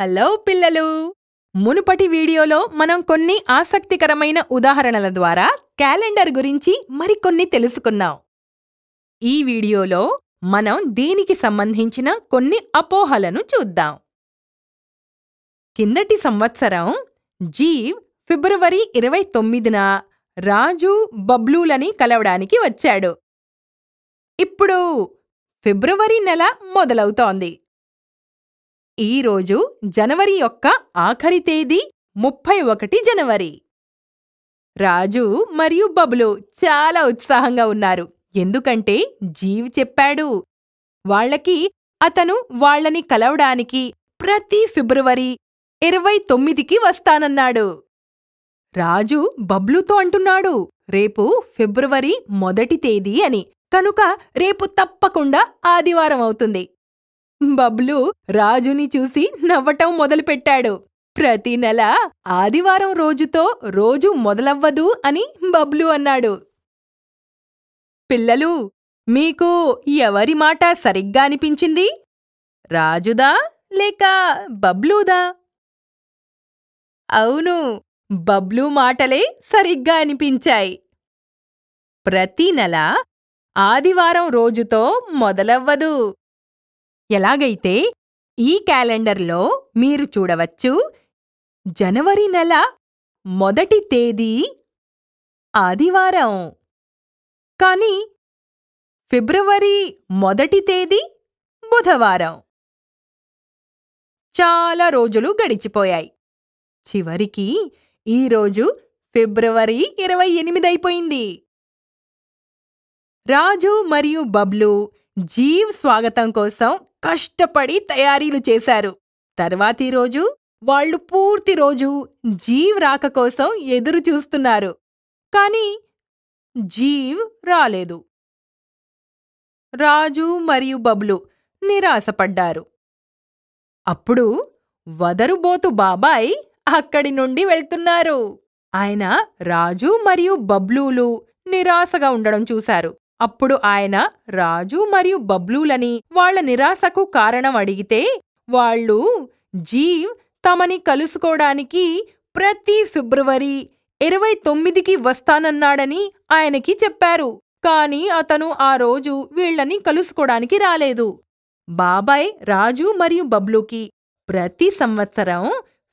hello పిల్లలు మునుపటి వీడియోలో మనం కొన్ని ఆసక్తికరమైన ఉదాహరణల ద్వారా క్యాలెండర్ గురించి మరికొన్ని తెలుసుకున్నాం ఈ వీడియోలో మనం దీనికి సంబంధించిన కొన్ని అపోహలను చూద్దాం కిందటి సంవత్సరం జీవ్ ఫిబ్రవరి ఇరవై తొమ్మిదిన రాజు బబ్లూలని కలవడానికి వచ్చాడు ఇప్పుడు ఫిబ్రవరి నెల మొదలవుతోంది ఈరోజు జనవరి యొక్క ఆఖరి తేదీ ముప్పై ఒకటి జనవరి రాజు మరియు బబులు చాలా ఉత్సాహంగా ఉన్నారు ఎందుకంటే జీవ్ చెప్పాడు వాళ్లకి అతను వాళ్లని కలవడానికి ప్రతి ఫిబ్రవరి ఇరవై తొమ్మిదికి వస్తానన్నాడు రాజు బబ్లుతో అంటున్నాడు రేపు ఫిబ్రవరి మొదటి తేదీ అని కనుక రేపు తప్పకుండా ఆదివారం అవుతుంది బబ్లు రాజుని చూసి నవ్వటం మొదలుపెట్టాడు ప్రతి నెల ఆదివారం రోజుతో రోజు మొదలవ్వదు అని బబ్లు అన్నాడు పిల్లలు మీకు ఎవరి మాట సరిగ్గా అనిపించింది రాజుదా లేక బబ్లూదా అవును బబ్లు మాటలే సరిగ్గా అనిపించాయి ప్రతి నెల ఆదివారం రోజుతో మొదలవ్వదు ఎలాగైతే ఈ క్యాలెండర్లో మీరు చూడవచ్చు జనవరి నెల మొదటి తేదీ ఆదివారం కానీ ఫిబ్రవరి మొదటి తేదీ బుధవారం చాలా రోజులు గడిచిపోయాయి చివరికి ఈరోజు ఫిబ్రవరి ఇరవై ఎనిమిదైపోయింది రాజు మరియు బబ్లు జీవ్ స్వాగతం కోసం కష్టపడి తయారీలు చేశారు తర్వాతి రోజు వాళ్ళు పూర్తి రోజు జీవ్ రాక కోసం ఎదురు చూస్తున్నారు కానీ జీవ్ రాలేదు రాజు మరియు బబ్లు నిరాశపడ్డారు అప్పుడు వదరుబోతు బాబాయ్ అక్కడి నుండి వెళ్తున్నారు ఆయన రాజు మరియు బబ్లూలు నిరాశగా ఉండడం చూశారు అప్పుడు ఆయన రాజు మరియు బబ్లూలని వాళ్ల నిరాశకు కారణం అడిగితే వాళ్ళు జీవ్ తమని కలుసుకోవడానికి ప్రతి ఫిబ్రవరి ఇరవై తొమ్మిదికి వస్తానన్నాడని ఆయనకి చెప్పారు కాని అతను ఆ రోజు వీళ్లని కలుసుకోడానికి రాలేదు బాబాయ్ రాజు మరియు బబ్లూకి ప్రతి సంవత్సరం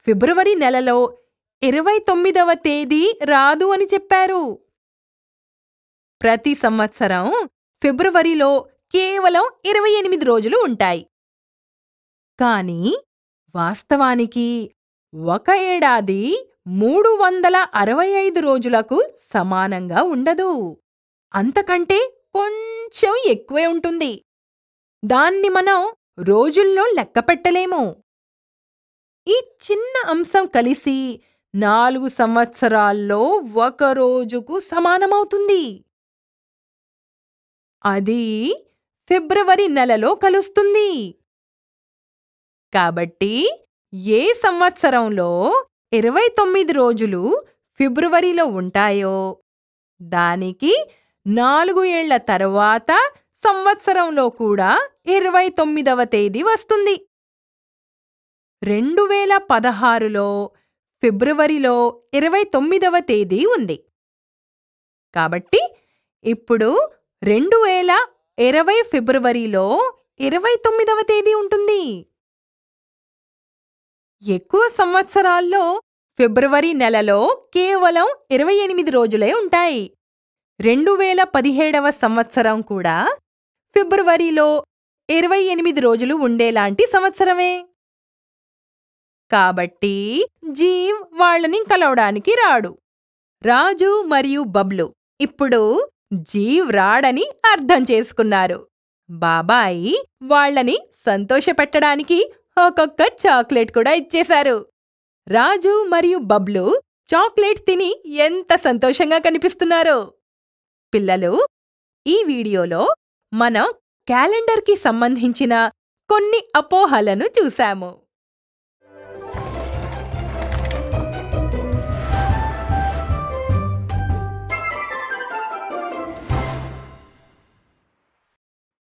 ఫిబ్రవరి నెలలో ఇరవై తొమ్మిదవ తేదీ రాదు అని చెప్పారు ప్రతి సంవత్సరం ఫిబ్రవరిలో కేవలం ఇరవై ఎనిమిది రోజులు ఉంటాయి కానీ వాస్తవానికి ఒక ఏడాది మూడు వందల అరవై ఐదు రోజులకు సమానంగా ఉండదు అంతకంటే కొంచెం ఎక్కువే ఉంటుంది దాన్ని మనం రోజుల్లో లెక్కపెట్టలేము ఈ చిన్న అంశం కలిసి నాలుగు సంవత్సరాల్లో ఒక రోజుకు సమానమవుతుంది అది ఫిబ్రవరి నెలలో కలుస్తుంది కాబట్టి ఏ సంవత్సరంలో ఇరవై తొమ్మిది రోజులు ఫిబ్రవరిలో ఉంటాయో దానికి నాలుగు ఏళ్ల తరువాత సంవత్సరంలో కూడా ఇరవై తొమ్మిదవ తేదీ వస్తుంది రెండు వేల పదహారులో ఫిబ్రవరిలో ఇరవై తొమ్మిదవ తేదీ ఉంది కాబట్టి ఇప్పుడు రెండు వేల ఇరవై ఫిబ్రవరిలో ఇరవై తొమ్మిదవ తేదీ ఉంటుంది ఎక్కువ సంవత్సరాల్లో ఫిబ్రవరి నెలలో కేవలం ఇరవై ఎనిమిది రోజులే ఉంటాయి రెండు వేల పదిహేడవ సంవత్సరం కూడా ఫిబ్రవరిలో ఇరవై ఎనిమిది రోజులు ఉండేలాంటి సంవత్సరమే కాబట్టి జీవ్ వాళ్ళని కలవడానికి రాడు రాజు మరియు బబ్లు ఇప్పుడు జీవ్రాడని అర్థం చేసుకున్నారు బాబాయి వాళ్లని సంతోషపెట్టడానికి ఒక్కొక్క చాక్లెట్ కూడా ఇచ్చేశారు రాజు మరియు బబ్లు చాక్లెట్ తిని ఎంత సంతోషంగా కనిపిస్తున్నారో పిల్లలు ఈ వీడియోలో మనం క్యాలెండర్కి సంబంధించిన కొన్ని అపోహలను చూశాము